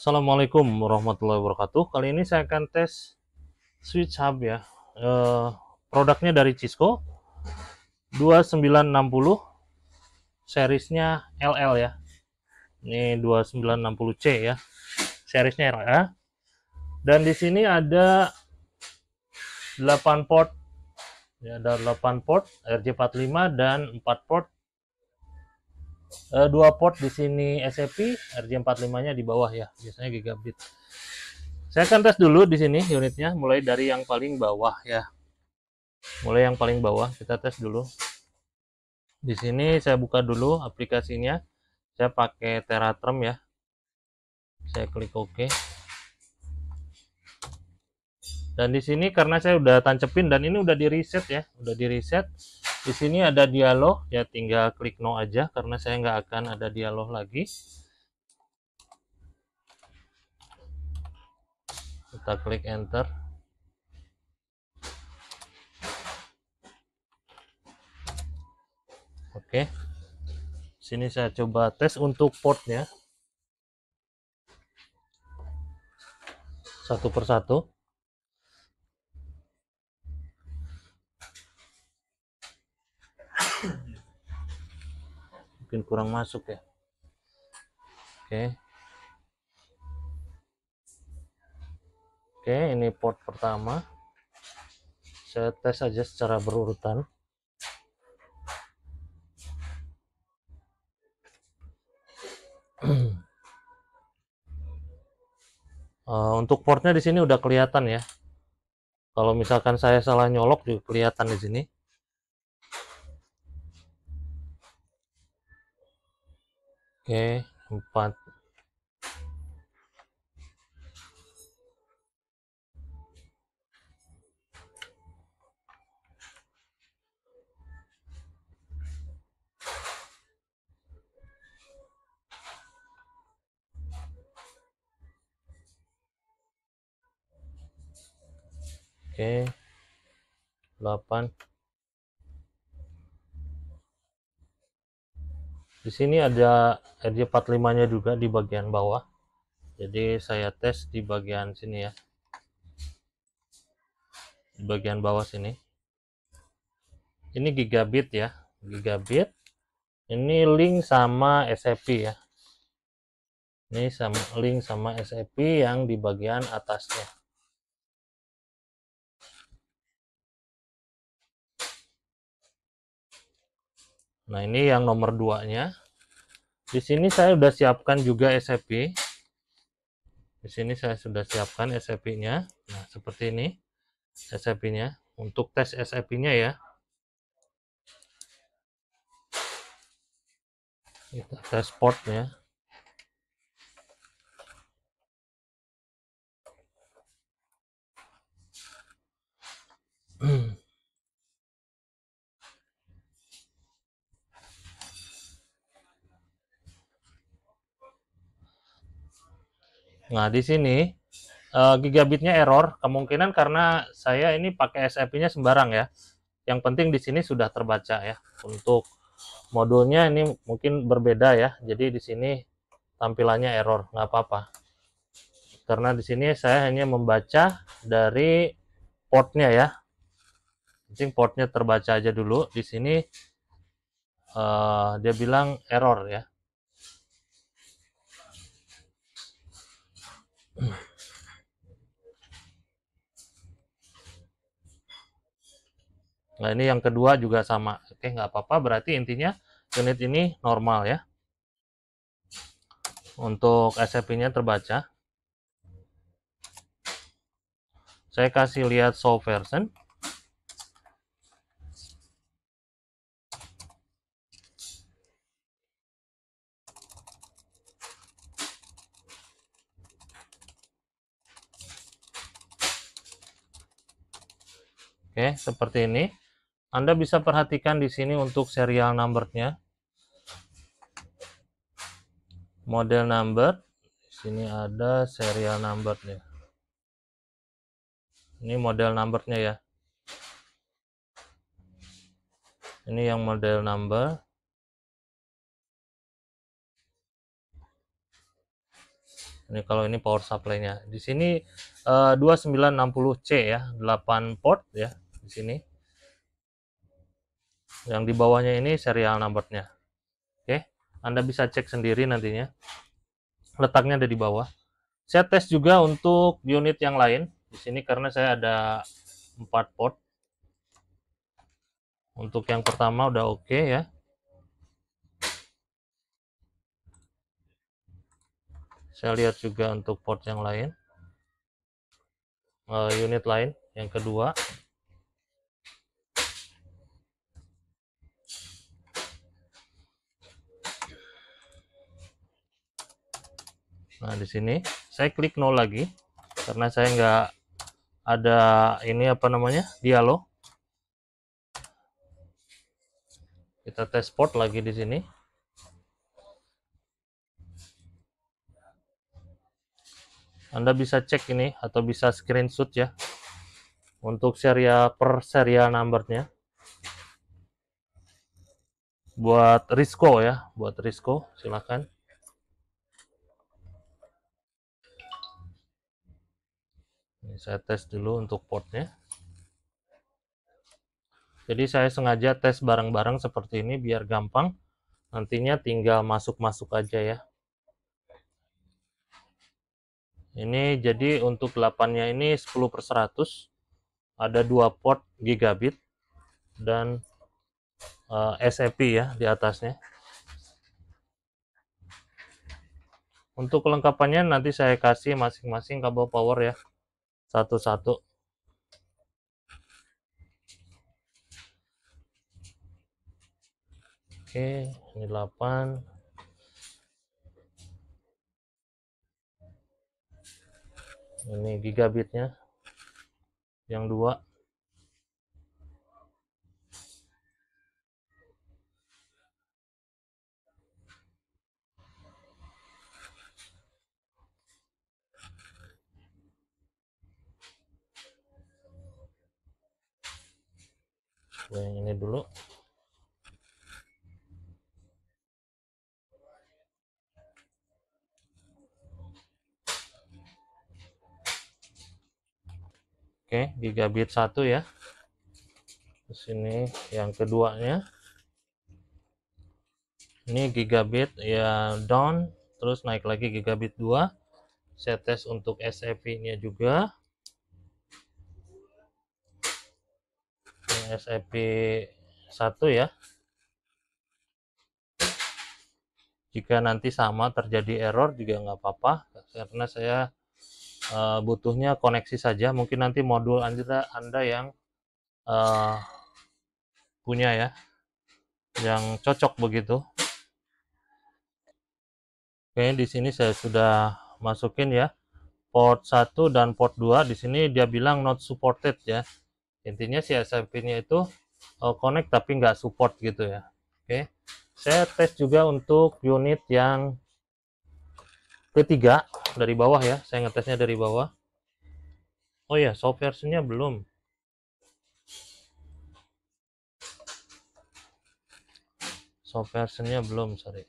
Assalamualaikum warahmatullahi wabarakatuh. Kali ini saya akan tes switch hub ya. E, produknya dari Cisco 2960 seriesnya LL ya. Ini 2960C ya. Seriesnya LL. Ya. Dan di sini ada 8 port ya ada 8 port RJ45 dan 4 port e, dua port di sini SCP, e RJ45-nya di bawah ya, biasanya gigabit. Saya akan tes dulu di sini unitnya, mulai dari yang paling bawah ya. Mulai yang paling bawah, kita tes dulu. Di sini saya buka dulu aplikasinya. Saya pakai Teratrem ya. Saya klik OK. Dan di sini karena saya udah tancepin dan ini udah di reset ya, udah di reset di sini ada dialog, ya tinggal klik no aja karena saya nggak akan ada dialog lagi. Kita klik enter. Oke. Sini saya coba tes untuk portnya. Satu persatu. mungkin kurang masuk ya oke oke ini port pertama saya tes aja secara berurutan uh, untuk portnya di sini udah kelihatan ya kalau misalkan saya salah nyolok juga kelihatan di sini Oke, empat Oke. 8 Di sini ada RJ45-nya juga di bagian bawah. Jadi saya tes di bagian sini ya. Di bagian bawah sini. Ini gigabit ya, gigabit. Ini link sama SAP ya. Ini sama link sama SAP yang di bagian atasnya. Nah, ini yang nomor 2-nya. Di sini saya sudah siapkan juga SCP. Di sini saya sudah siapkan SCP-nya. Nah, seperti ini SCP-nya. Untuk tes SCP-nya ya. Kita tes portnya. Nah, di sini uh, gigabitnya error, kemungkinan karena saya ini pakai SFP-nya sembarang ya. Yang penting di sini sudah terbaca ya. Untuk modulnya ini mungkin berbeda ya. Jadi di sini tampilannya error, nggak apa-apa. Karena di sini saya hanya membaca dari portnya ya. Penting portnya terbaca aja dulu. Di sini uh, dia bilang error ya. Nah, ini yang kedua juga sama. Oke, nggak apa-apa. Berarti intinya unit ini normal ya. Untuk SFP-nya terbaca. Saya kasih lihat show version. Oke, seperti ini. Anda bisa perhatikan di sini untuk serial number-nya. Model number. Di sini ada serial number-nya. Ini model number-nya ya. Ini yang model number. Ini kalau ini power supply-nya. Di sini eh, uh, 2960C ya, 8 port ya di sini. Yang di bawahnya ini serial numbernya. Oke, Anda bisa cek sendiri nantinya. Letaknya ada di bawah. Saya tes juga untuk unit yang lain di sini karena saya ada 4 port. Untuk yang pertama udah oke okay ya. Saya lihat juga untuk port yang lain. Uh, unit lain yang kedua Nah, di sini saya klik nol lagi karena saya nggak ada ini apa namanya? dialog. Kita tes port lagi di sini. Anda bisa cek ini atau bisa screenshot ya untuk serial per serial numbernya buat risko ya buat risko silahkan ini saya tes dulu untuk portnya jadi saya sengaja tes bareng-bareng seperti ini biar gampang nantinya tinggal masuk-masuk aja ya ini jadi untuk 8 nya ini 10 per 100 ada dua port gigabit dan uh, eh, SAP e ya di atasnya untuk kelengkapannya nanti saya kasih masing-masing kabel power ya satu-satu oke ini delapan, ini gigabitnya yang dua Gue yang ini dulu. Oke, gigabit satu ya. Terus ini yang keduanya. Ini gigabit ya down, terus naik lagi gigabit 2. Saya tes untuk SFV-nya e juga. smp 1 ya jika nanti sama terjadi error juga nggak apa-apa karena saya e, butuhnya koneksi saja mungkin nanti modul anda anda yang e, punya ya yang cocok begitu oke di sini saya sudah masukin ya port 1 dan port 2 di sini dia bilang not supported ya intinya si SMP-nya itu uh, connect tapi nggak support gitu ya oke okay. saya tes juga untuk unit yang ketiga dari bawah ya saya ngetesnya dari bawah oh ya soft versionnya belum soft versionnya belum sorry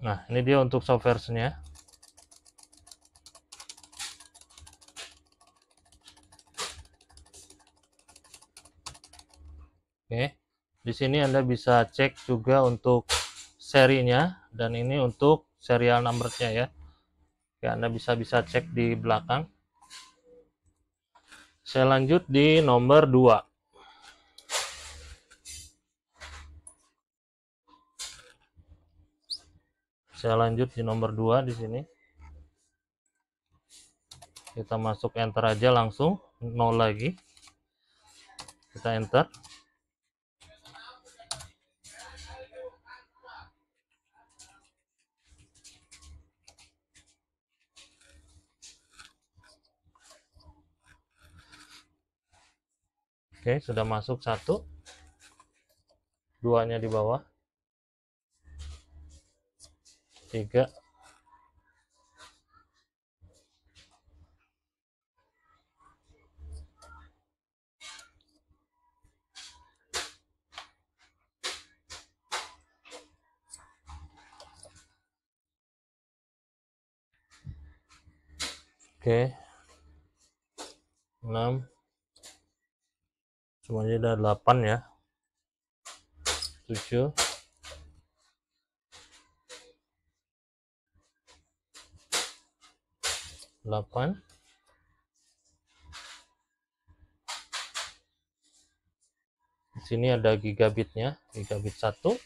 Nah, ini dia untuk soft -nya. Oke. Di sini Anda bisa cek juga untuk serinya dan ini untuk serial numbernya ya. Oke, Anda bisa bisa cek di belakang. Saya lanjut di nomor 2. saya lanjut di nomor 2 di sini kita masuk enter aja langsung nol lagi kita enter Oke, sudah masuk satu, duanya di bawah tiga Oke. enam, 6 semuanya ada delapan ya. tujuh. 8 di sini ada gigabitnya gigabit 1 oke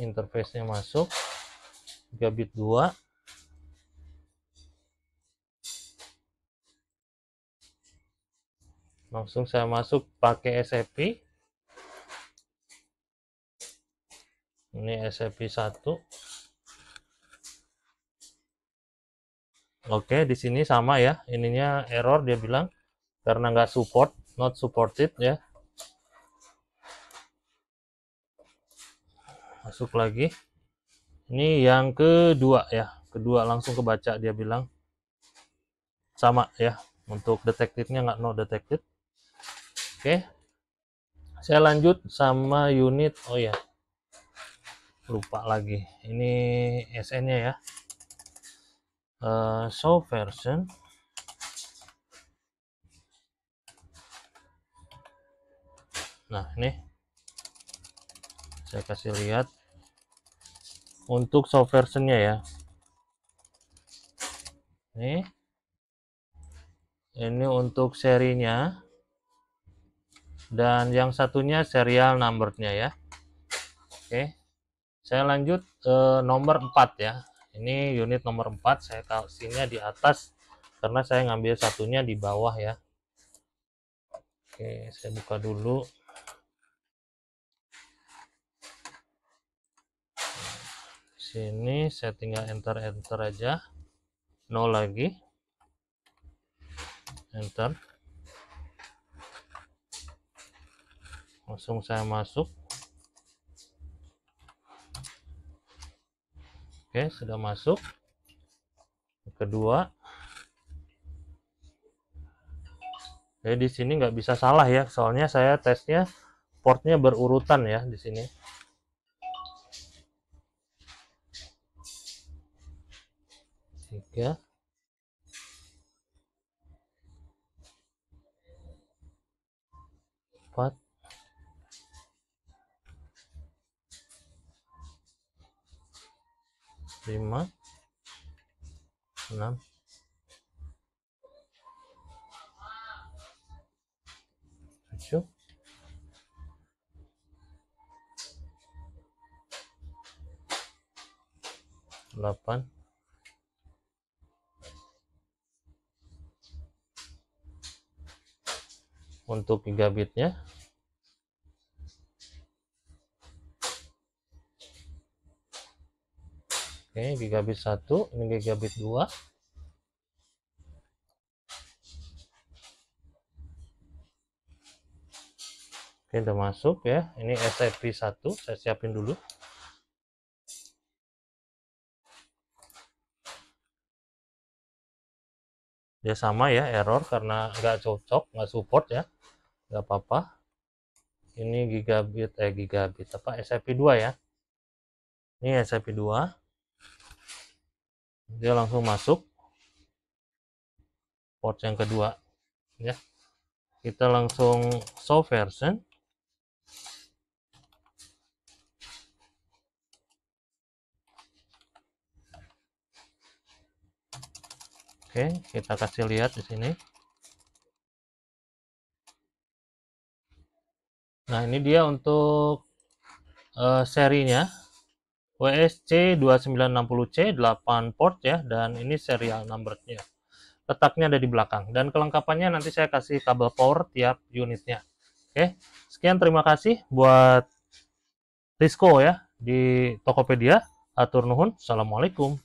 interface-nya masuk gigabit 2 langsung saya masuk pakai SFP ini SFP e 1 oke di sini sama ya ininya error dia bilang karena nggak support not supported ya masuk lagi ini yang kedua ya kedua langsung kebaca dia bilang sama ya untuk detektifnya nggak no detected oke saya lanjut sama unit oh ya lupa lagi ini SN nya ya uh, show version nah ini saya kasih lihat untuk show nya ya ini ini untuk serinya dan yang satunya serial number-nya ya oke okay saya lanjut eh, nomor 4 ya ini unit nomor 4 saya sini di atas karena saya ngambil satunya di bawah ya oke saya buka dulu sini saya tinggal enter enter aja no lagi enter langsung saya masuk Oke, sudah masuk. Yang kedua. Jadi eh, di sini nggak bisa salah ya, soalnya saya tesnya portnya berurutan ya di sini. Tiga. Empat. lima enam tujuh delapan untuk gigabitnya oke gigabit 1 ini gigabit 2 oke udah masuk ya ini SFP 1 saya siapin dulu ya sama ya error karena nggak cocok nggak support ya nggak apa-apa ini gigabit eh gigabit apa SFP 2 ya ini SFP 2 dia langsung masuk port yang kedua ya kita langsung show version oke kita kasih lihat di sini nah ini dia untuk uh, serinya WSC2960C 8 port ya dan ini serial numbernya letaknya ada di belakang dan kelengkapannya nanti saya kasih kabel power tiap unitnya oke sekian terima kasih buat Risco ya di Tokopedia atur nuhun assalamualaikum